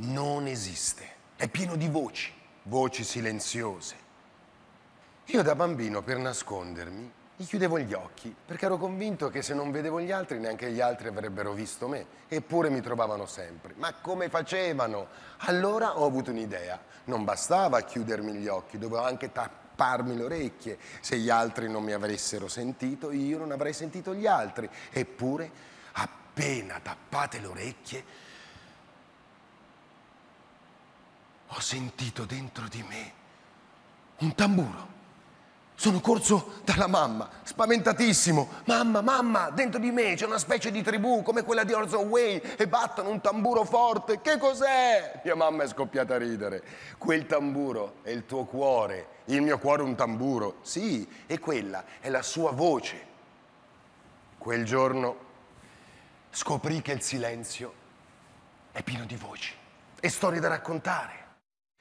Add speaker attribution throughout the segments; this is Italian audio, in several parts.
Speaker 1: non esiste. È pieno di voci, voci silenziose. Io da bambino, per nascondermi, gli chiudevo gli occhi, perché ero convinto che se non vedevo gli altri, neanche gli altri avrebbero visto me, eppure mi trovavano sempre. Ma come facevano? Allora ho avuto un'idea. Non bastava chiudermi gli occhi, dovevo anche tapparmi le orecchie. Se gli altri non mi avessero sentito, io non avrei sentito gli altri. Eppure, appena tappate le orecchie, ho sentito dentro di me un tamburo. Sono corso dalla mamma, spaventatissimo. Mamma, mamma, dentro di me c'è una specie di tribù come quella di Orson Way e battono un tamburo forte. Che cos'è? Mia mamma è scoppiata a ridere. Quel tamburo è il tuo cuore. Il mio cuore è un tamburo. Sì, e quella è la sua voce. Quel giorno scoprì che il silenzio è pieno di voci e storie da raccontare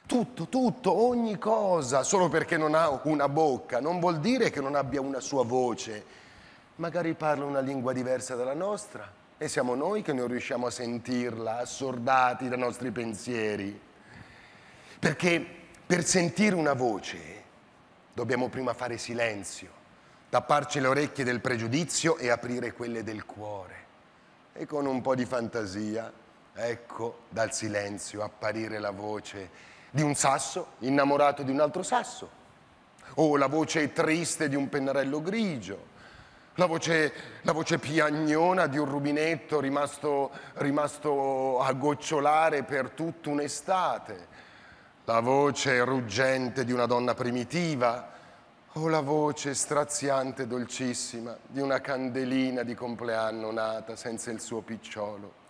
Speaker 1: tutto, tutto, ogni cosa, solo perché non ha una bocca, non vuol dire che non abbia una sua voce. Magari parla una lingua diversa dalla nostra e siamo noi che non riusciamo a sentirla, assordati dai nostri pensieri. Perché per sentire una voce dobbiamo prima fare silenzio, tapparci le orecchie del pregiudizio e aprire quelle del cuore. E con un po' di fantasia, ecco, dal silenzio apparire la voce di un sasso innamorato di un altro sasso, o la voce triste di un pennarello grigio, la voce, la voce piagnona di un rubinetto rimasto, rimasto a gocciolare per tutta un'estate, la voce ruggente di una donna primitiva, o la voce straziante e dolcissima di una candelina di compleanno nata senza il suo picciolo.